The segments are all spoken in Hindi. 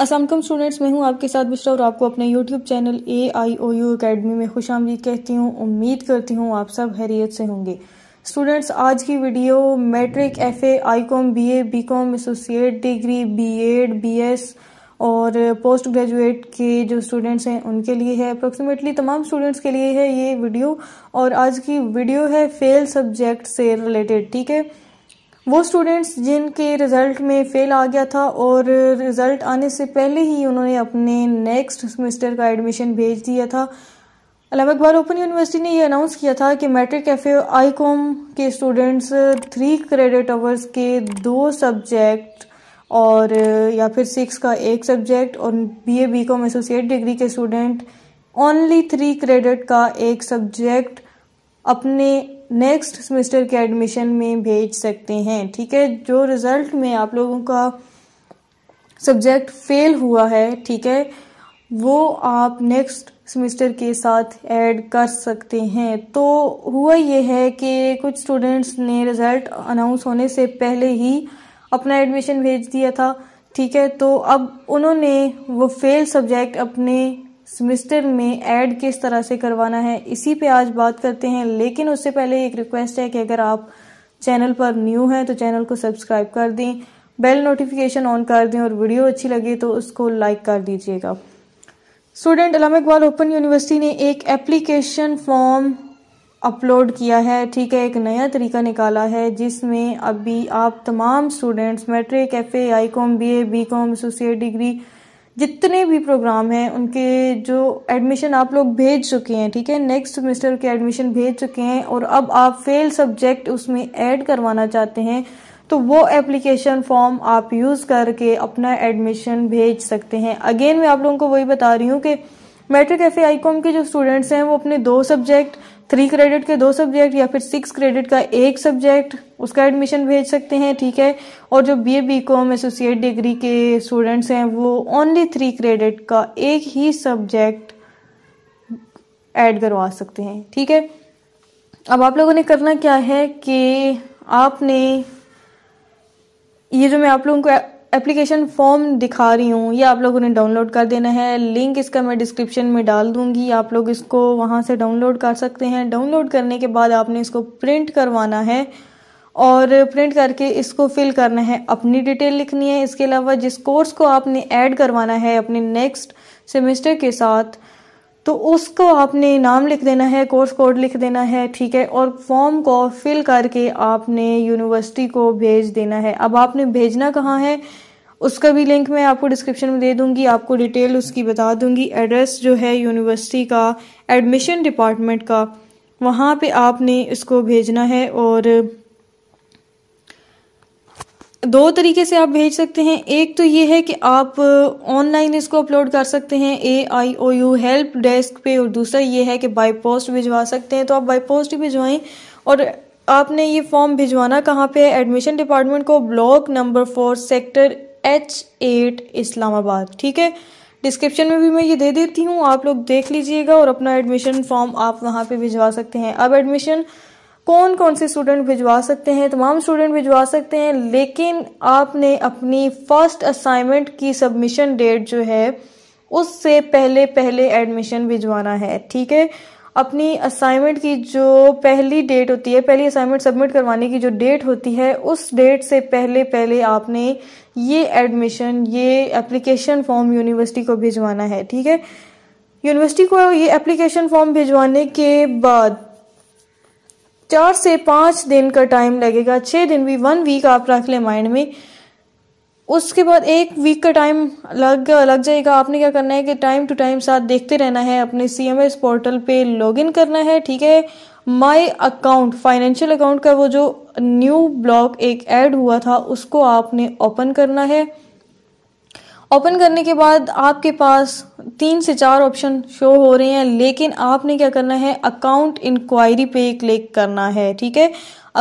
असलम स्टूडेंट्स मैं हूं आपके साथ बिश्रा और आपको अपने YouTube channel A I O U academy में खुश आमदीद कहती हूं उम्मीद करती हूं आप सब हैरियत से होंगे स्टूडेंट्स आज की video matric F A I com B A B com associate degree B ed B S और पोस्ट ग्रेजुएट के जो स्टूडेंट्स हैं उनके लिए है अप्रोक्सीमेटली तमाम स्टूडेंट्स के लिए है ये वीडियो और आज की वीडियो है फेल सब्जेक्ट से रिलेटेड ठीक है वो स्टूडेंट्स जिनके रिज़ल्ट में फ़ेल आ गया था और रिज़ल्ट आने से पहले ही उन्होंने अपने नेक्स्ट सेमेस्टर का एडमिशन भेज दिया था अलामा इकबाल ओपन यूनिवर्सिटी ने यह अनाउंस किया था कि मैट्रिक कैफे आई कॉम के स्टूडेंट्स थ्री क्रेडिट आवर्स के दो सब्जेक्ट और या फिर सिक्स का एक सब्जेक्ट और B A B com associate degree के स्टूडेंट ओनली थ्री क्रेडिट का एक सब्जेक्ट अपने नेक्स्ट सेमेस्टर के एडमिशन में भेज सकते हैं ठीक है जो रिज़ल्ट में आप लोगों का सब्जेक्ट फेल हुआ है ठीक है वो आप नेक्स्ट सेमेस्टर के साथ ऐड कर सकते हैं तो हुआ ये है कि कुछ स्टूडेंट्स ने रिज़ल्ट अनाउंस होने से पहले ही अपना एडमिशन भेज दिया था ठीक है तो अब उन्होंने वो फेल सब्जेक्ट अपने सेमेस्टर में ऐड किस तरह से करवाना है इसी पे आज बात करते हैं लेकिन उससे पहले एक रिक्वेस्ट है कि अगर आप चैनल पर न्यू हैं तो चैनल को सब्सक्राइब कर दें बेल नोटिफिकेशन ऑन कर दें और वीडियो अच्छी लगे तो उसको लाइक कर दीजिएगा student Allama Iqbal open university ने एक एप्लीकेशन फॉर्म अपलोड किया है ठीक है एक नया तरीका निकाला है जिसमें अभी आप तमाम students matric F A I com B A B com associate degree जितने भी प्रोग्राम हैं उनके जो एडमिशन आप लोग भेज चुके हैं ठीक है नेक्स्ट सेमेस्टर के एडमिशन भेज चुके हैं और अब आप फेल सब्जेक्ट उसमें ऐड करवाना चाहते हैं तो वो एप्लीकेशन फॉर्म आप यूज़ करके अपना एडमिशन भेज सकते हैं अगेन मैं आप लोगों को वही बता रही हूँ कि मेट्रिक एफ ए आईकॉम के जो स्टूडेंट्स हैं वो अपने दो सब्जेक्ट थ्री क्रेडिट के दो सब्जेक्ट या फिर सिक्स क्रेडिट का एक सब्जेक्ट उसका एडमिशन भेज सकते हैं ठीक है और जो B A B com associate degree के स्टूडेंट्स हैं वो ओनली थ्री क्रेडिट का एक ही सब्जेक्ट ऐड करवा सकते हैं ठीक है अब आप लोगों ने करना क्या है कि आपने ये जो मैं आप लोगों को एप्लीकेशन फॉर्म दिखा रही हूँ ये आप लोगों ने डाउनलोड कर देना है लिंक इसका मैं डिस्क्रिप्शन में डाल दूंगी आप लोग इसको वहाँ से डाउनलोड कर सकते हैं डाउनलोड करने के बाद आपने इसको प्रिंट करवाना है और प्रिंट करके इसको फिल करना है अपनी डिटेल लिखनी है इसके अलावा जिस कोर्स को आपने ऐड करवाना है अपने नेक्स्ट सेमेस्टर के साथ तो उसको आपने नाम लिख देना है कोर्स कोड लिख देना है ठीक है और फॉर्म को फिल करके आपने यूनिवर्सिटी को भेज देना है अब आपने भेजना कहाँ है उसका भी लिंक मैं आपको डिस्क्रिप्शन में दे दूंगी आपको डिटेल उसकी बता दूंगी एड्रेस जो है यूनिवर्सिटी का एडमिशन डिपार्टमेंट का वहाँ पे आपने इसको भेजना है और दो तरीके से आप भेज सकते हैं एक तो ये है कि आप ऑनलाइन uh, इसको अपलोड कर सकते हैं A I O U help desk पे और दूसरा ये है कि बाई पोस्ट भिजवा सकते हैं तो आप बाई पोस्ट ही भिजवाएं और आपने ये फॉर्म भिजवाना कहाँ पे है एडमिशन डिपार्टमेंट को block number four sector H eight Islamabad ठीक है डिस्क्रिप्शन में भी मैं ये दे देती हूँ आप लोग देख लीजिएगा और अपना एडमिशन फॉर्म आप वहाँ पे भिजवा सकते हैं अब एडमिशन कौन कौन से स्टूडेंट भिजवा सकते हैं तमाम स्टूडेंट भिजवा सकते हैं लेकिन आपने अपनी फर्स्ट असाइनमेंट की सबमिशन डेट जो है उससे पहले पहले एडमिशन भिजवाना है ठीक है अपनी असाइनमेंट की जो पहली डेट होती है पहली असाइनमेंट सबमिट करवाने की जो डेट होती है उस डेट से पहले पहले आपने ये एडमिशन ये एप्लीकेशन फॉर्म यूनिवर्सिटी को भिजवाना है ठीक है यूनिवर्सिटी को ये एप्लीकेशन फॉर्म भिजवाने के बाद चार से पाँच दिन का टाइम लगेगा छः दिन भी वन वीक आप रख लें माइंड में उसके बाद एक वीक का टाइम लग लग जाएगा आपने क्या करना है कि टाइम टू टाइम साथ देखते रहना है अपने सी एम एस पोर्टल पे लॉगिन करना है ठीक है माय अकाउंट फाइनेंशियल अकाउंट का वो जो न्यू ब्लॉक एक ऐड हुआ था उसको आपने ओपन करना है ओपन करने के बाद आपके पास तीन से चार ऑप्शन शो हो रहे हैं लेकिन आपने क्या करना है अकाउंट इंक्वायरी पे क्लिक करना है ठीक है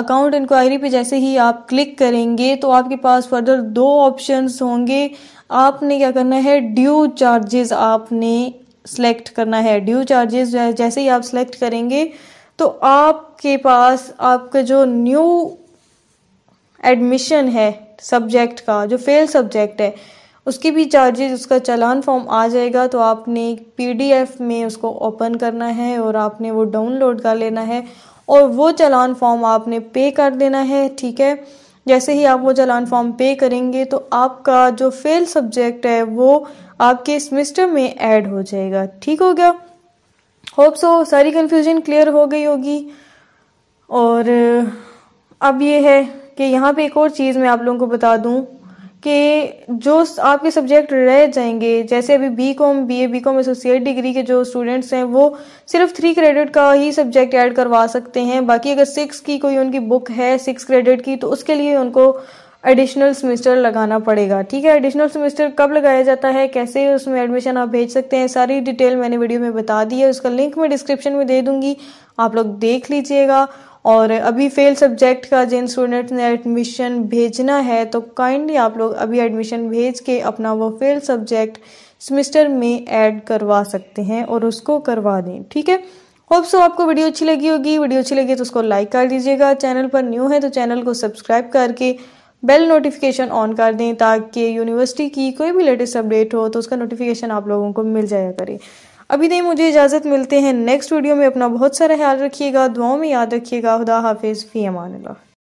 अकाउंट इंक्वायरी पे जैसे ही आप क्लिक करेंगे तो आपके पास फर्दर दो ऑप्शंस होंगे आपने क्या करना है ड्यू चार्जेस आपने सेलेक्ट करना है ड्यू चार्जेस जैसे ही आप सेलेक्ट करेंगे तो आपके पास आपका जो न्यू एडमिशन है सब्जेक्ट का जो फेल सब्जेक्ट है उसकी भी चार्जेज उसका चलान फॉर्म आ जाएगा तो आपने पीडीएफ में उसको ओपन करना है और आपने वो डाउनलोड कर लेना है और वो चलान फॉर्म आपने पे कर देना है ठीक है जैसे ही आप वो चलान फॉर्म पे करेंगे तो आपका जो फेल सब्जेक्ट है वो आपके सेमिस्टर में ऐड हो जाएगा ठीक हो गया होप सो सारी कन्फ्यूजन क्लियर हो गई होगी और अब ये है कि यहाँ पे एक और चीज़ मैं आप लोगों को बता दूँ कि जो आपके सब्जेक्ट रह जाएंगे जैसे अभी B com B A B com associate degree के जो स्टूडेंट्स हैं वो सिर्फ थ्री क्रेडिट का ही सब्जेक्ट ऐड करवा सकते हैं बाकी अगर सिक्स की कोई उनकी बुक है सिक्स क्रेडिट की तो उसके लिए उनको एडिशनल सेमेस्टर लगाना पड़ेगा ठीक है एडिशनल सेमेस्टर कब लगाया जाता है कैसे उसमें एडमिशन आप भेज सकते हैं सारी डिटेल मैंने वीडियो में बता दी है उसका लिंक मैं डिस्क्रिप्शन में दे दूंगी आप लोग देख लीजिएगा और अभी फेल सब्जेक्ट का जिन स्टूडेंट्स ने एडमिशन भेजना है तो काइंडली आप लोग अभी एडमिशन भेज के अपना वो फेल सब्जेक्ट सेमिस्टर में ऐड करवा सकते हैं और उसको करवा दें ठीक है होप सो आपको वीडियो अच्छी लगी होगी वीडियो अच्छी लगी तो उसको लाइक कर दीजिएगा चैनल पर न्यू है तो चैनल को सब्सक्राइब करके बेल नोटिफिकेशन ऑन कर दें ताकि यूनिवर्सिटी की कोई भी लेटेस्ट अपडेट हो तो उसका नोटिफिकेशन आप लोगों को मिल जाया करे अभी नहीं मुझे इजाज़त मिलते हैं नेक्स्ट वीडियो में अपना बहुत सारा ख्याल रखिएगा दुआओं में याद रखिएगा खुदा हाफिज़ फ़ी अमान